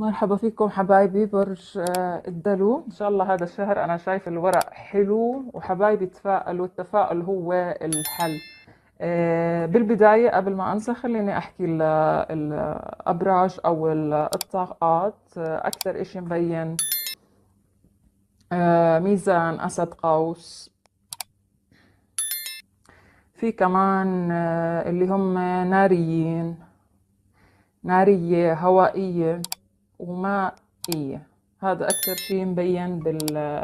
مرحبا فيكم حبايبي برج آه، الدلو ان شاء الله هذا الشهر انا شايف الورق حلو وحبايبي تفائلوا التفاؤل هو الحل آه، بالبداية قبل ما أنسى خليني أحكي الأبراج أو الطاقات آه، أكثر إشي مبين ميزان أسد قوس في كمان اللي هم ناريين نارية هوائية ومائية هذا أكثر شيء مبين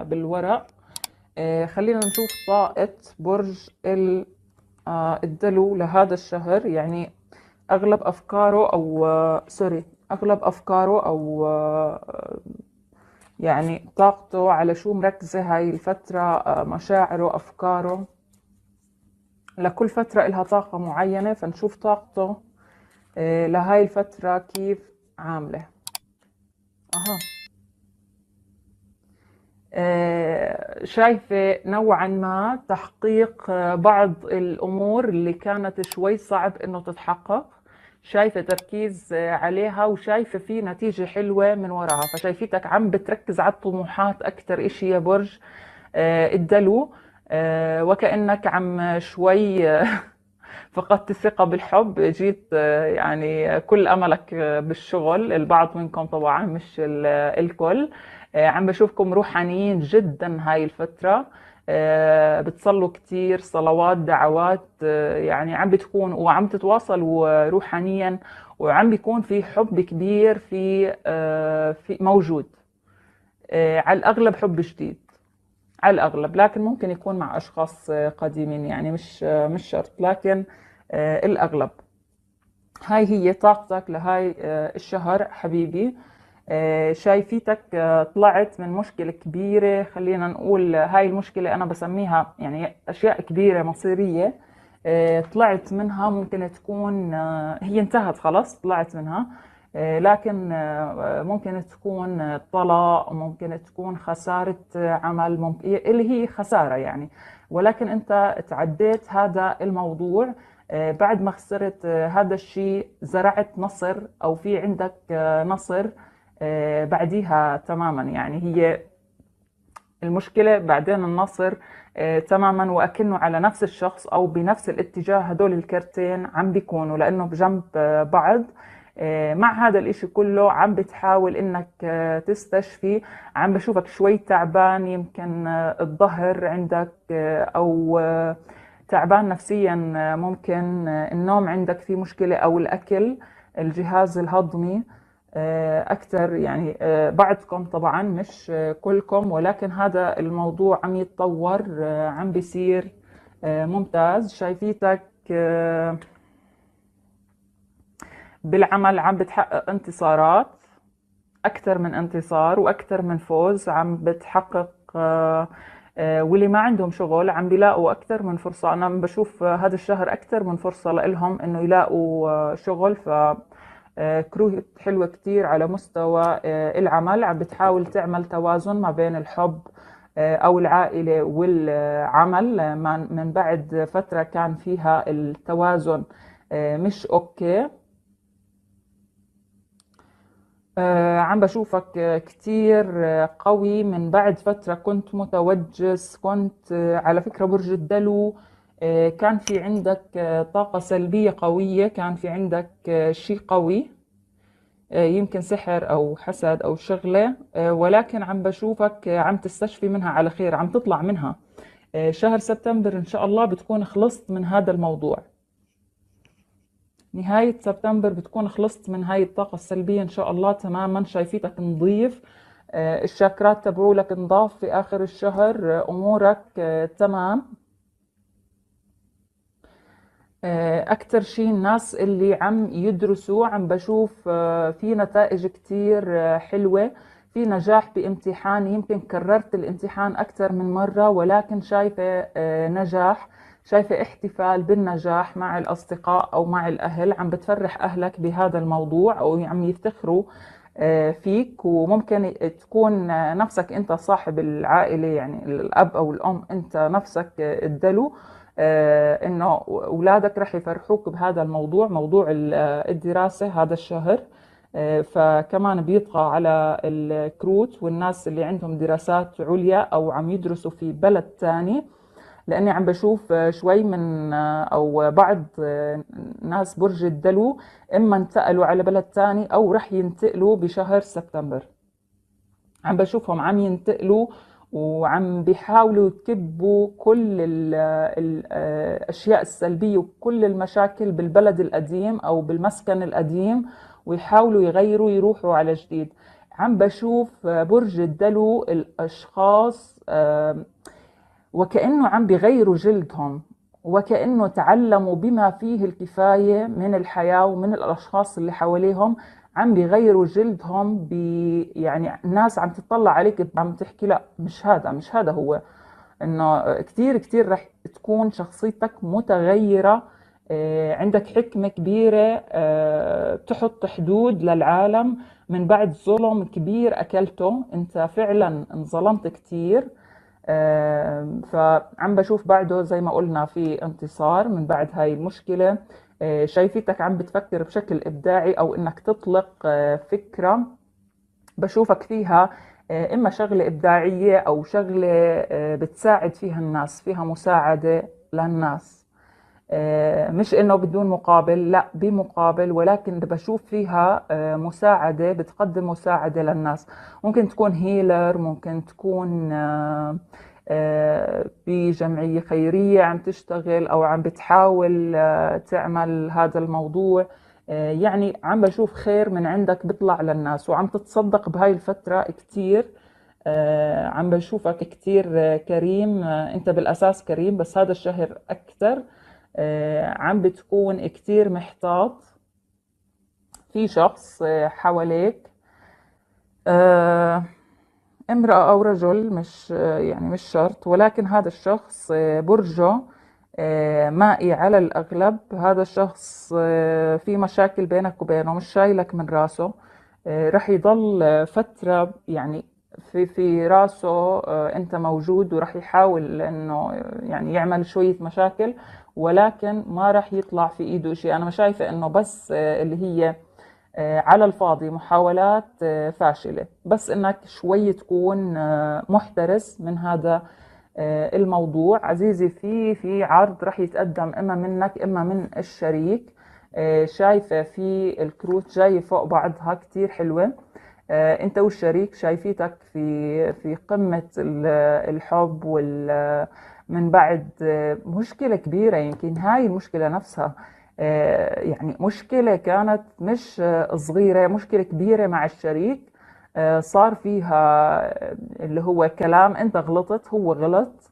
بالورق آه، خلينا نشوف طاقة برج آه، الدلو لهذا الشهر يعني أغلب أفكاره أو آه، سوري أغلب أفكاره أو يعني طاقته على شو مركزة هاي الفترة مشاعره أفكاره لكل فترة إلها طاقة معينة فنشوف طاقته لهاي الفترة كيف عامله اها آه، شايفة نوعا ما تحقيق آه، بعض الأمور اللي كانت شوي صعب إنه تتحقق شايفة تركيز آه، عليها وشايفة في نتيجة حلوة من وراها فشايفيتك عم بتركز على الطموحات أكثر إشي يا برج الدلو وكأنك عم شوي فقدت الثقة بالحب جيت آه، يعني آه، كل أملك آه، بالشغل البعض منكم طبعا مش الكل عم بشوفكم روحانيين جدا هاي الفترة بتصلوا كتير صلوات دعوات يعني عم بتكون وعم تتواصلوا روحانيا وعم بيكون في حب كبير في, في موجود على الأغلب حب جديد على الأغلب لكن ممكن يكون مع أشخاص قديمين يعني مش مش شرط لكن آه، الأغلب هاي هي طاقتك لهاي آه، الشهر حبيبي آه، شايفيتك طلعت من مشكلة كبيرة خلينا نقول هاي المشكلة أنا بسميها يعني أشياء كبيرة مصيرية طلعت منها ممكن تكون هي انتهت خلاص طلعت منها آه، لكن آه، آه، ممكن تكون طلاق ممكن تكون خسارة عمل ممكن اللي هي خسارة يعني ولكن أنت تعديت هذا الموضوع بعد ما خسرت هذا الشيء زرعت نصر أو في عندك نصر بعديها تماما يعني هي المشكلة بعدين النصر تماما وأكنه على نفس الشخص أو بنفس الاتجاه هدول الكرتين عم بيكونوا لأنه بجنب بعض آه، مع هذا الإشي كله عم بتحاول إنك آه، تستشفي عم بشوفك شوي تعبان يمكن آه، الظهر عندك أو تعبان نفسيا ممكن النوم عندك في مشكلة أو الأكل الجهاز الهضمي أكثر يعني بعضكم طبعا مش كلكم ولكن هذا الموضوع عم يتطور عم بيصير ممتاز شايفيتك بالعمل عم بتحقق انتصارات أكثر من انتصار وأكثر من فوز عم بتحقق آه، آه، واللي ما عندهم شغل عم بيلاقوا أكثر من فرصة أنا بشوف هذا الشهر أكثر من فرصة لهم إنه يلاقوا آه، شغل ف كروت حلوة كتير على مستوى العمل عم بتحاول تعمل توازن ما بين الحب أو العائلة والعمل من بعد فترة كان فيها التوازن مش أوكي آه، عم بشوفك كتير قوي من بعد فترة كنت متوجس كنت آه، على فكرة برج الدلو آه، كان في عندك طاقة سلبية قوية كان في عندك شيء قوي يمكن سحر أو حسد أو شغلة ولكن عم بشوفك عم تستشفي منها على خير عم تطلع منها شهر سبتمبر إن شاء الله بتكون خلصت من هذا الموضوع نهاية سبتمبر بتكون خلصت من هاي الطاقة السلبية إن شاء الله تماما شايفيتك نظيف آه، الشاكرات تبعولك نضاف في آخر الشهر آه، أمورك آه، تمام أكتر شيء الناس اللي عم يدرسوا عم بشوف في نتائج كتير حلوة في نجاح بامتحان يمكن كررت الامتحان أكثر من مرة ولكن شايفة نجاح شايفة احتفال بالنجاح مع الأصدقاء أو مع الأهل عم بتفرح أهلك بهذا الموضوع أو عم يفتخروا آه، فيك وممكن تكون نفسك أنت صاحب العائلة يعني الأب أو الأم أنت نفسك الدلو آه، أنه أولادك رح يفرحوك بهذا الموضوع موضوع الدراسة هذا الشهر آه، فكمان بيطغى على الكروت والناس اللي عندهم دراسات عليا أو عم يدرسوا في بلد ثاني لاني عم بشوف شوي من او بعض ناس برج الدلو اما انتقلوا على بلد ثاني او رح ينتقلوا بشهر سبتمبر عم بشوفهم عم ينتقلوا وعم بيحاولوا يكبوا كل الاشياء السلبيه وكل المشاكل بالبلد القديم او بالمسكن القديم ويحاولوا يغيروا يروحوا على جديد عم بشوف برج الدلو الاشخاص وكأنه عم بغيروا جلدهم وكأنه تعلموا بما فيه الكفاية من الحياة ومن الأشخاص اللي حواليهم عم بيغيروا جلدهم ب يعني الناس عم تطلع عليك عم تحكي لا مش هذا مش هذا هو انه كثير كثير رح تكون شخصيتك متغيره آه، عندك حكمة كبيرة بتحط آه، حدود للعالم من بعد ظلم كبير أكلته أنت فعلا انظلمت كتير فعم بشوف بعده زي ما قلنا في انتصار من بعد هاي المشكلة آه، شايفتك عم بتفكر بشكل إبداعي أو إنك تطلق آه، فكرة بشوفك فيها آه، إما شغلة إبداعية أو شغلة بتساعد فيها الناس فيها مساعدة للناس آه، مش انه بدون مقابل لا بمقابل ولكن بشوف فيها آه، مساعده بتقدم مساعده للناس ممكن تكون هيلر ممكن تكون آه، في جمعية خيريه عم تشتغل او عم بتحاول تعمل هذا الموضوع يعني عم بشوف خير من عندك بيطلع للناس وعم تتصدق بهاي الفتره كثير عم بشوفك كثير كريم انت بالاساس كريم بس هذا الشهر اكثر آه، عم بتكون كتير محتاط في شخص آه، حواليك آه، امرأة أو رجل مش يعني مش شرط ولكن هذا الشخص برجه مائي على الأغلب هذا الشخص في مشاكل بينك وبينه مش شايلك من راسه رح يضل فترة يعني في في راسه انت موجود ورح يحاول انه يعني يعمل شويه مشاكل ولكن ما راح يطلع في ايده شيء انا شايفه انه بس آه، اللي هي آه، على الفاضي محاولات آه، فاشله بس انك شوي تكون محترس من هذا الموضوع عزيزي في في عرض راح يتقدم اما منك اما من الشريك شايفه في الكروت جايه فوق بعضها كثير حلوه انت والشريك شايفيتك في في قمه الحب وال من بعد آه، مشكلة كبيرة يمكن هاي المشكلة نفسها آه، يعني مشكلة كانت مش آه، صغيرة مشكلة كبيرة مع الشريك صار فيها اللي هو كلام انت غلطت هو غلط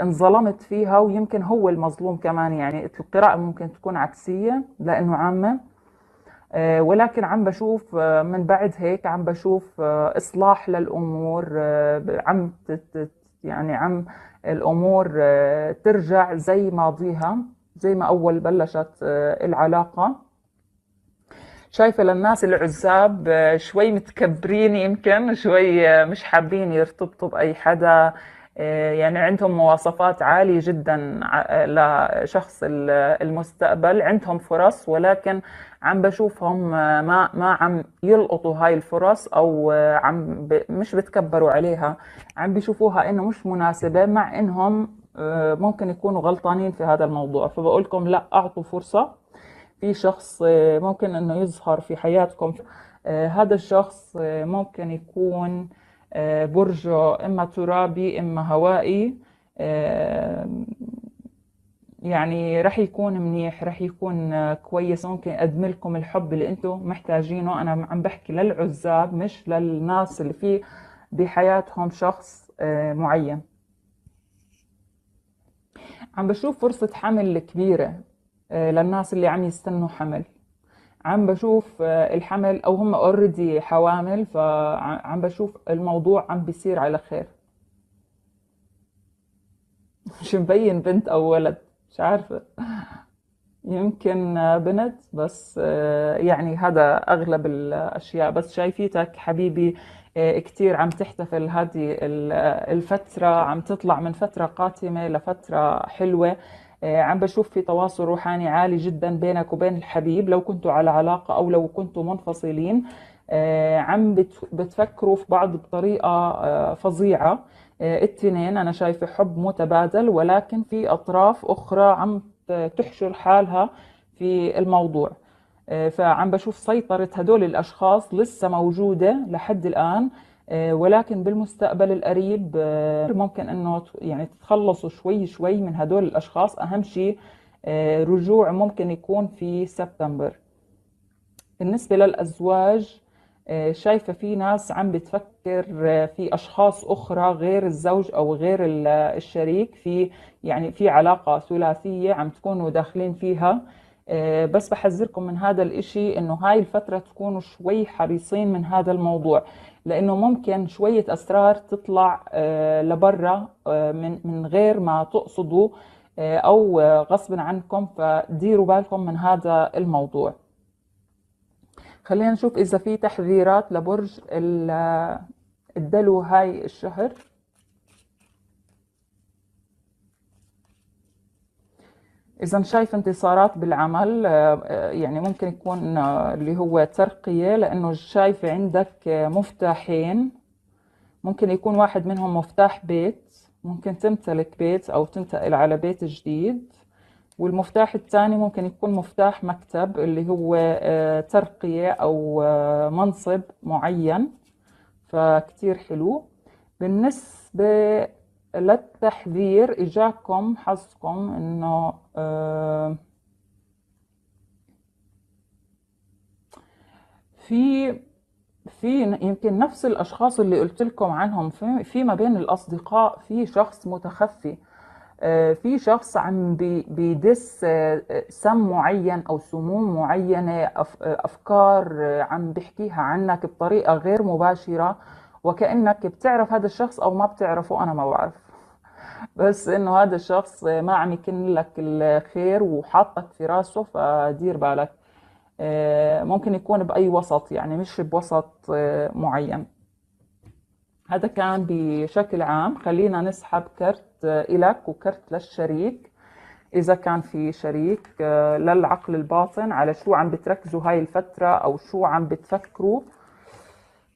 انظلمت فيها ويمكن هو المظلوم كمان يعني القراءة ممكن تكون عكسية لأنه عامة ولكن عم بشوف من بعد هيك عم بشوف إصلاح للأمور عم يعني عم الامور آه، ترجع زي ماضيها زي ما اول بلشت آه، العلاقه شايفه للناس العزاب آه، شوي متكبرين يمكن شوي مش حابين يرتبطوا باي حدا آه، يعني عندهم مواصفات عالية جدا آه، لشخص المستقبل عندهم فرص ولكن عم بشوفهم آه، ما ما عم يلقطوا هاي الفرص او عم ب مش بتكبروا عليها عم بشوفوها انه مش مناسبة مع انهم ممكن يكونوا غلطانين في هذا الموضوع فبقول لكم لا اعطوا فرصة في شخص ممكن انه يظهر في حياتكم هذا الشخص ممكن يكون آه، برجه إما ترابي إما هوائي آه، يعني رح يكون منيح رح يكون كويس ممكن أقدم لكم الحب اللي أنتم محتاجينه أنا عم بحكي للعزاب مش للناس اللي في بحياتهم شخص آه، معين عم بشوف فرصة حمل كبيرة للناس اللي عم يستنوا حمل عم بشوف آه، الحمل او هم اوريدي حوامل فعم بشوف الموضوع عم بيصير على خير مش مبين بنت او ولد مش عارفة يمكن بنت بس آه، يعني هذا اغلب الاشياء بس شايفيتك حبيبي آه، كتير عم تحتفل هذه الفترة عم تطلع من فترة قاتمة لفترة حلوة آه، عم بشوف في تواصل روحاني عالي جدا بينك وبين الحبيب لو كنتوا على علاقة أو لو كنتوا منفصلين آه، عم بتفكروا في بعض بطريقة آه، فظيعة التنين أنا شايفة حب متبادل ولكن في أطراف أخرى عم تحشر حالها في الموضوع فعم بشوف سيطرة هدول الأشخاص لسه موجودة لحد الآن آه، ولكن بالمستقبل القريب آه، ممكن انه يعني تتخلصوا شوي شوي من هدول الاشخاص اهم شيء آه، رجوع ممكن يكون في سبتمبر بالنسبة للأزواج شايفة في ناس عم بتفكر في أشخاص أخرى غير الزوج أو غير الشريك في يعني في علاقة ثلاثية عم تكونوا داخلين فيها بس بحذركم من هذا الإشي إنه هاي الفترة تكونوا شوي حريصين من هذا الموضوع لانه ممكن شويه اسرار تطلع آه، لبرا آه، من من غير ما تقصدوا آه، او غصب عنكم فديروا بالكم من هذا الموضوع خلينا نشوف اذا في تحذيرات لبرج الدلو هاي الشهر اذا شايفه انتصارات بالعمل آه، آه، يعني ممكن يكون آه، اللي هو ترقيه لانه شايفه عندك مفتاحين ممكن يكون واحد منهم مفتاح بيت ممكن تمتلك بيت او تنتقل على بيت جديد والمفتاح الثاني ممكن يكون مفتاح مكتب اللي هو ترقيه او منصب معين فكتير حلو بالنسبة للتحذير إجاكم حظكم إنه آه، في في يمكن نفس الاشخاص اللي قلت لكم عنهم في, في ما بين الاصدقاء في شخص متخفي آه، في شخص عم بيدس آه، سم معين او سموم معينه افكار عم بحكيها عنك بطريقه غير مباشره وكانك بتعرف هذا الشخص او ما بتعرفه انا ما بعرف بس انه هذا الشخص ما عم يكن لك الخير وحاطك في راسه فدير بالك آه، ممكن يكون باي وسط يعني مش بوسط آه، معين هذا كان بشكل عام خلينا نسحب كرت آه، إلك وكرت للشريك إذا كان في شريك للعقل الباطن على شو عم بتركزوا هاي الفترة أو شو عم بتفكروا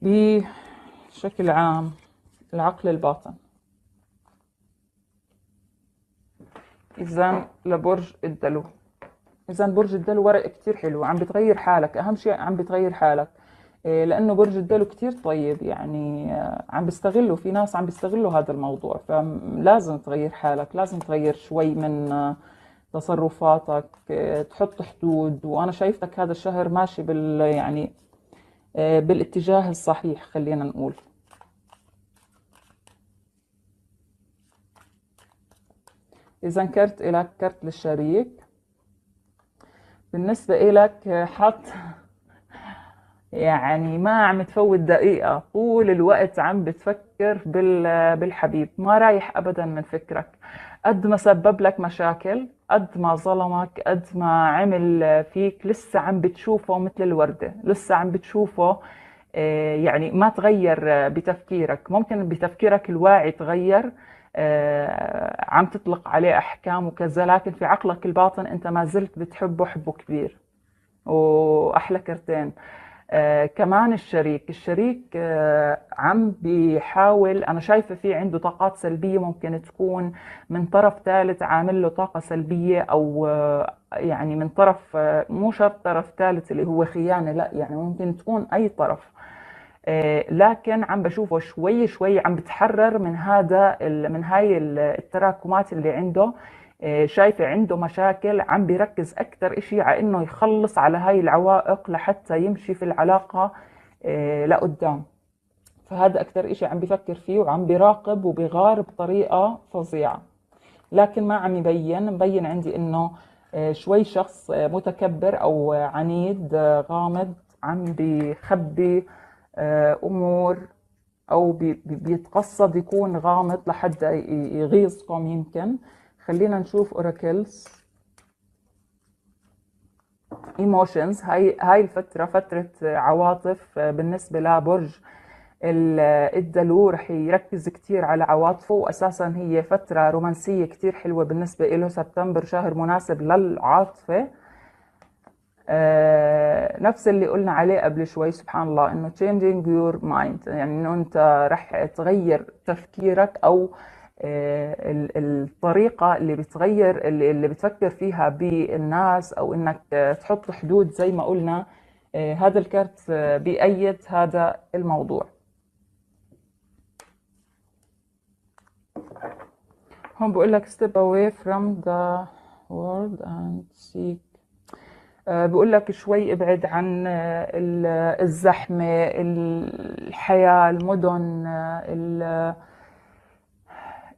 بشكل عام العقل الباطن إذا لبرج الدلو إذا برج الدلو ورق كتير حلو عم بتغير حالك أهم شيء عم بتغير حالك إيه، لأنه برج الدلو كتير طيب يعني آه، عم بيستغلوا في ناس عم بيستغلوا هذا الموضوع فلازم تغير حالك لازم تغير شوي من آه، تصرفاتك إيه، تحط حدود وأنا شايفتك هذا الشهر ماشي بال يعني آه، بالاتجاه الصحيح خلينا نقول إذا كرت إلك كرت للشريك بالنسبة إلك حط يعني ما عم تفوت دقيقة طول الوقت عم بتفكر بالحبيب ما رايح أبدا من فكرك قد ما سبب لك مشاكل قد ما ظلمك قد ما عمل فيك لسه عم بتشوفه مثل الوردة لسه عم بتشوفه آه، يعني ما تغير بتفكيرك ممكن بتفكيرك الواعي تغير آه، عم تطلق عليه احكام وكذا لكن في عقلك الباطن انت ما زلت بتحبه حبه كبير واحلى كرتين آه كمان الشريك الشريك آه عم بيحاول انا شايفه في عنده طاقات سلبيه ممكن تكون من طرف ثالث عامل له طاقه سلبيه او آه يعني من طرف آه، مو شرط طرف ثالث اللي هو خيانه لا يعني ممكن تكون اي طرف آه، لكن عم بشوفه شوي شوي عم بتحرر من هذا من هاي التراكمات اللي عنده آه، شايفه عنده مشاكل عم بيركز اكثر إشي على انه يخلص على هاي العوائق لحتى يمشي في العلاقه آه، لقدام فهذا اكثر إشي عم بفكر فيه وعم بيراقب وبيغار بطريقه فظيعه لكن ما عم يبين مبين عندي انه شوي شخص متكبر او عنيد غامض عم بيخبي آه، امور او بيتقصد يكون غامض لحد يغيظكم يمكن خلينا نشوف اوراكلز ايموشنز هاي هاي الفتره فتره عواطف آه، بالنسبه لبرج الدلو رح يركز كثير على عواطفه واساسا هي فتره رومانسيه كثير حلوه بالنسبه له سبتمبر شهر مناسب للعاطفه آه، نفس اللي قلنا عليه قبل شوي سبحان الله انه changing your mind يعني انه انت رح تغير تفكيرك او آه، الطريقه اللي بتغير اللي بتفكر فيها بالناس او انك آه، تحط حدود زي ما قلنا هذا الكرت بأيد هذا الموضوع هون بقول لك step away from the world and seek آه، بقول لك شوي ابعد عن آه، الزحمة الحياة المدن آه،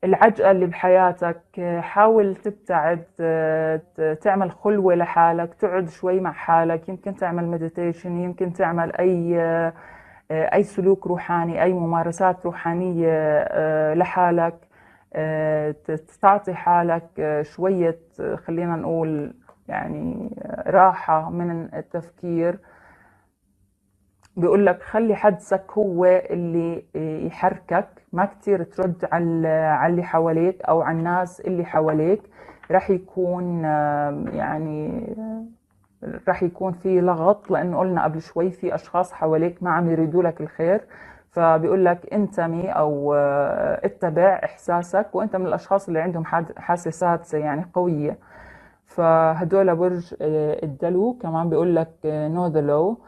العجقة اللي بحياتك حاول تبتعد تعمل خلوة لحالك تقعد شوي مع حالك يمكن تعمل مديتيشن يمكن تعمل أي أي سلوك روحاني أي ممارسات روحانية لحالك تعطي حالك شوية خلينا نقول يعني راحة من التفكير بيقول لك خلي حدسك هو اللي يحركك ما كتير ترد على اللي حواليك أو على الناس اللي حواليك رح يكون يعني رح يكون في لغط لأنه قلنا قبل شوي في أشخاص حواليك ما عم يريدوا لك الخير فبيقول لك انتمي او آه، اتبع احساسك وانت من الاشخاص اللي عندهم حاسه سادسه يعني قويه فهدول برج الدلو آه، كمان بيقول لك نو ذا لو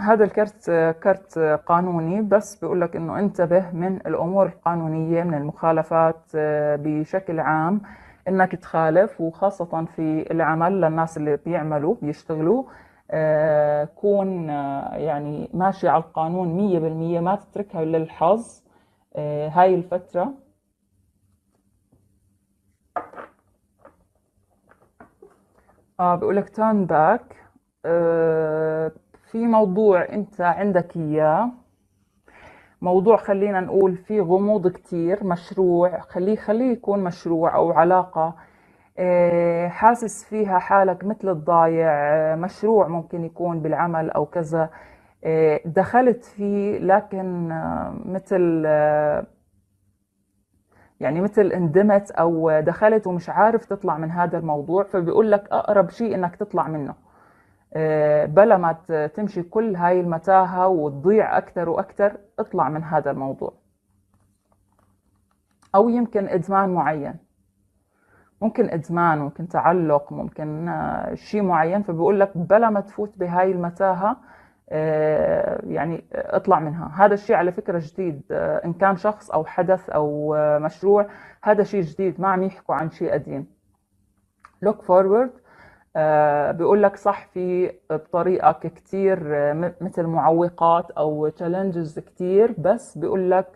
هذا الكرت آه، كرت قانوني بس بيقول لك انه انتبه من الامور القانونيه من المخالفات آه، بشكل عام انك تخالف وخاصه في العمل للناس اللي بيعملوا بيشتغلوا كون يعني ماشي على القانون 100% ما تتركها للحظ هاي الفترة آه بقول لك تان آه، باك في موضوع انت عندك اياه موضوع خلينا نقول فيه غموض كتير مشروع خليه خليه يكون مشروع او علاقة آه حاسس فيها حالك مثل الضايع آه مشروع ممكن يكون بالعمل او كذا آه دخلت فيه لكن آه، مثل آه، يعني مثل اندمت او دخلت ومش عارف تطلع من هذا الموضوع فبيقول لك اقرب شيء انك تطلع منه آه، بلا ما تمشي كل هاي المتاهة وتضيع أكثر وأكثر اطلع من هذا الموضوع أو يمكن إدمان معين ممكن إدمان ممكن تعلق ممكن آه، شيء معين فبيقول لك بلا ما تفوت بهاي المتاهة آه، يعني اطلع منها هذا الشيء على فكرة جديد آه، إن كان شخص أو حدث أو آه، مشروع هذا شيء جديد ما عم يحكوا عن شيء قديم look forward بيقول لك صح في بطريقك كتير مثل معوقات أو challenges كتير بس بيقول لك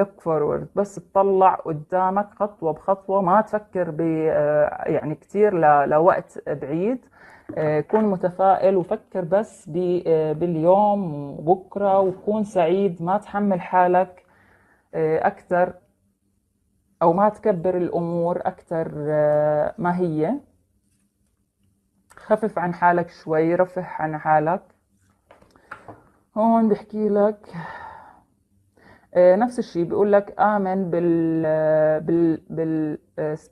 look forward بس تطلع قدامك خطوة بخطوة ما تفكر ب يعني كتير لوقت بعيد آه، كون متفائل وفكر بس آه، باليوم وبكرة وكون سعيد ما تحمل حالك آه، أكثر أو ما تكبر الأمور أكثر ما هي خفف عن حالك شوي رفح عن حالك هون بحكي لك نفس الشيء بيقول لك آمن بال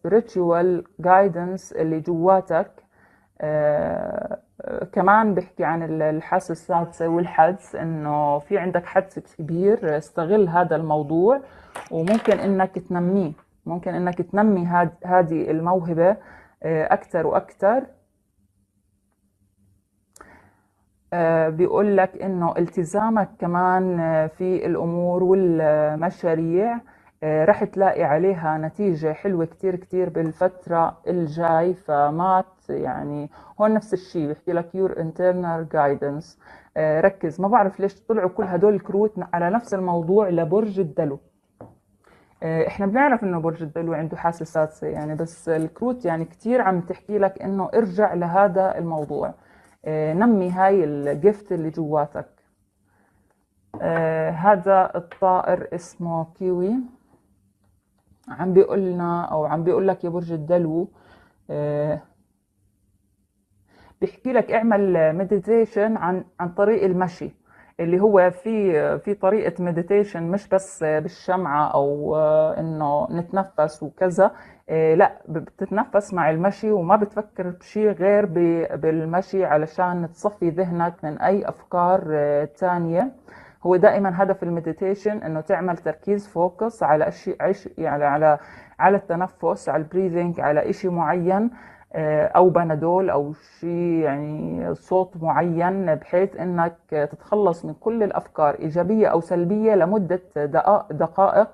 بال guidance اللي جواتك آه، كمان بحكي عن الحاسة السادسة والحدس انه في عندك حدس كبير استغل هذا الموضوع وممكن انك تنميه ممكن انك تنمي هذه الموهبة آه، اكثر واكثر آه، بيقول لك انه التزامك كمان في الامور والمشاريع آه، رح تلاقي عليها نتيجة حلوة كتير كتير بالفترة الجاي فما يعني هون نفس الشيء بحكي لك يور internal جايدنس آه، ركز ما بعرف ليش طلعوا كل هدول الكروت على نفس الموضوع لبرج الدلو آه، احنا بنعرف انه برج الدلو عنده حاسه سادسه يعني بس الكروت يعني كثير عم تحكي لك انه ارجع لهذا الموضوع نمي هاي الجفت اللي جواتك هذا الطائر اسمه كيوي عم بيقولنا او عم بيقول لك يا برج الدلو آه، بيحكي لك اعمل مديتيشن عن عن طريق المشي اللي هو في في طريقه مديتيشن مش بس بالشمعه او آه، انه نتنفس وكذا آه، لا بتتنفس مع المشي وما بتفكر بشيء غير بالمشي علشان تصفي ذهنك من اي افكار ثانيه هو دائما هدف المديتيشن انه تعمل تركيز فوكس على شيء يعني على على التنفس على البريذنج على شيء معين آه، او بنادول او شيء يعني صوت معين بحيث انك تتخلص من كل الافكار ايجابيه او سلبيه لمده دقائق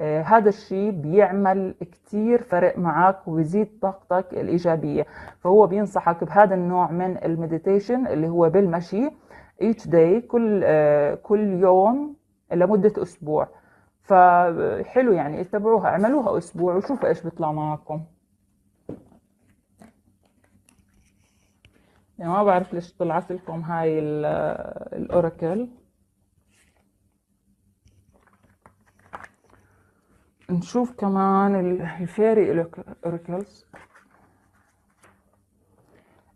آه، هذا الشيء بيعمل كتير فرق معك ويزيد طاقتك الإيجابية فهو بينصحك بهذا النوع من المديتيشن اللي هو بالمشي each day كل آه، كل يوم لمدة أسبوع فحلو يعني اتبعوها اعملوها أسبوع وشوفوا إيش بيطلع معكم يعني ما بعرف ليش طلعت لكم هاي آه، الأوراكل نشوف كمان الفيري أوراكلز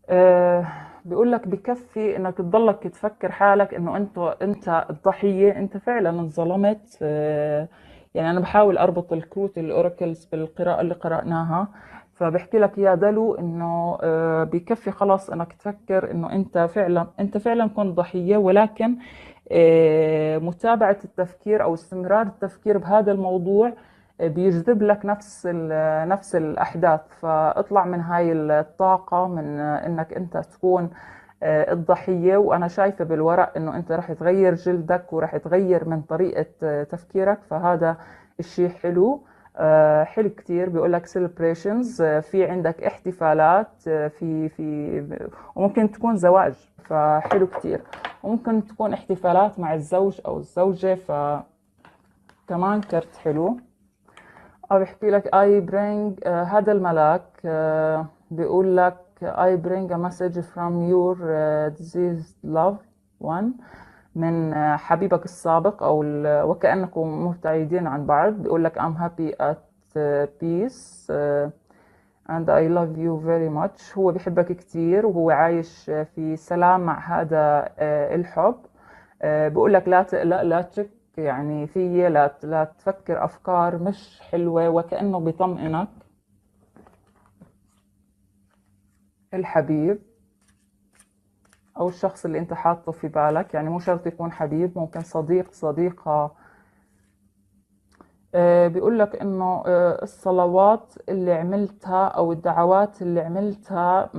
آه بيقول لك بكفي انك تضلك تفكر حالك انه انت انت الضحيه انت فعلا انظلمت آه، يعني انا بحاول اربط الكروت الاوراكلز بالقراءه اللي قراناها فبحكي لك يا دلو انه آه، بكفي خلاص انك تفكر انه انت فعلا انت فعلا كنت ضحيه ولكن آه، متابعه التفكير او استمرار التفكير بهذا الموضوع بيجذب لك نفس نفس الاحداث فاطلع من هاي الطاقه من انك انت تكون آه، الضحيه وانا شايفه بالورق انه انت رح تغير جلدك ورح تغير من طريقه آه، تفكيرك فهذا الشيء حلو آه، حلو كتير بيقول لك سيلبريشنز في عندك احتفالات في في وممكن تكون زواج فحلو كتير وممكن تكون احتفالات مع الزوج او الزوجه ف كمان كرت حلو هو بيحكي لك اي برينج uh, هذا الملاك uh, بيقول لك I bring a message from your uh, diseased love one من حبيبك السابق أو وكأنكم مبتعدين عن بعض بيقول لك I'm happy at peace and I love you very much هو بحبك كتير وهو عايش في سلام مع هذا الحب بيقول لك لا تقلق لا تشك يعني في لا تفكر أفكار مش حلوة وكأنه بيطمئنك الحبيب أو الشخص اللي أنت حاطه في بالك يعني مو شرط يكون حبيب ممكن صديق صديقة آه، بيقول لك انه آه، الصلوات اللي عملتها او الدعوات اللي عملتها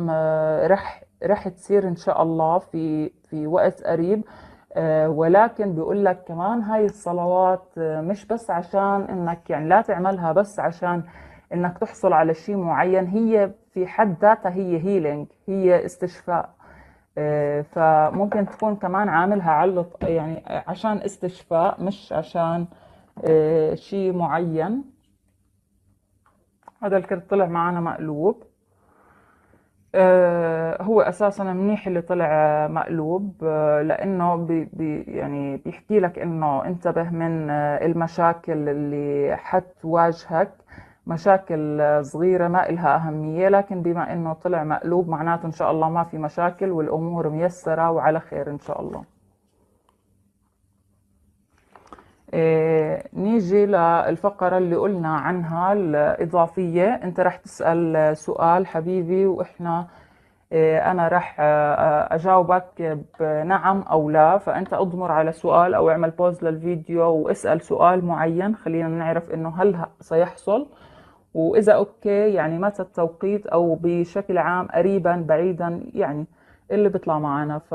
رح رح تصير ان شاء الله في في وقت قريب آه، ولكن بيقول لك كمان هاي الصلوات آه، مش بس عشان انك يعني لا تعملها بس عشان انك تحصل على شيء معين هي في حد ذاتها هي هيلينج هي استشفاء آه، فممكن تكون كمان عاملها على يعني عشان استشفاء مش عشان شيء معين هذا الكرت طلع معنا مقلوب آه، هو اساسا منيح اللي طلع مقلوب آه، لانه بي بي يعني بيحكي لك انه انتبه من آه، المشاكل اللي حتواجهك مشاكل صغيرة ما إلها أهمية لكن بما إنه طلع مقلوب معناته إن شاء الله ما في مشاكل والأمور ميسرة وعلى خير إن شاء الله آه، نيجي للفقرة اللي قلنا عنها الإضافية أنت رح تسأل سؤال حبيبي وإحنا آه، أنا رح آه، أجاوبك بنعم أو لا فأنت أضمر على سؤال أو اعمل بوز للفيديو واسأل سؤال معين خلينا نعرف إنه هل سيحصل وإذا أوكي يعني متى التوقيت أو بشكل عام قريبا بعيدا يعني اللي بيطلع معنا ف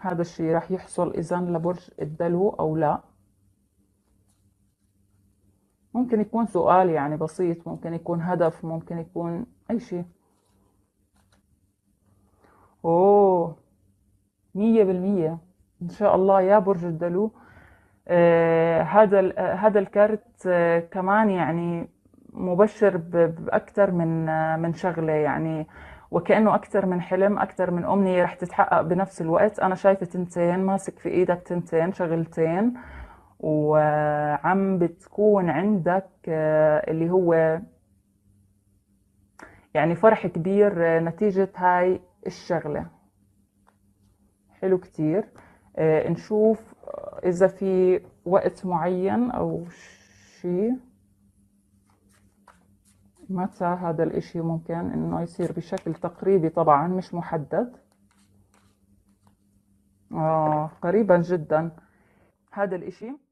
هذا الشيء راح يحصل إذا لبرج الدلو أو لا ممكن يكون سؤال يعني بسيط ممكن يكون هدف ممكن يكون أي شيء أوه مية بالمية إن شاء الله يا برج الدلو آه هذا آه هذا الكارت آه كمان يعني مبشر بأكثر من آه من شغلة يعني وكانه اكثر من حلم اكثر من امنيه رح تتحقق بنفس الوقت انا شايفه تنتين ماسك في ايدك تنتين شغلتين وعم بتكون عندك آه، اللي هو يعني فرح كبير آه، نتيجة هاي الشغلة حلو كتير آه، نشوف إذا في وقت معين أو شيء متى هذا الإشي ممكن إنه يصير بشكل تقريبي طبعا مش محدد آه قريبا جدا هذا الإشي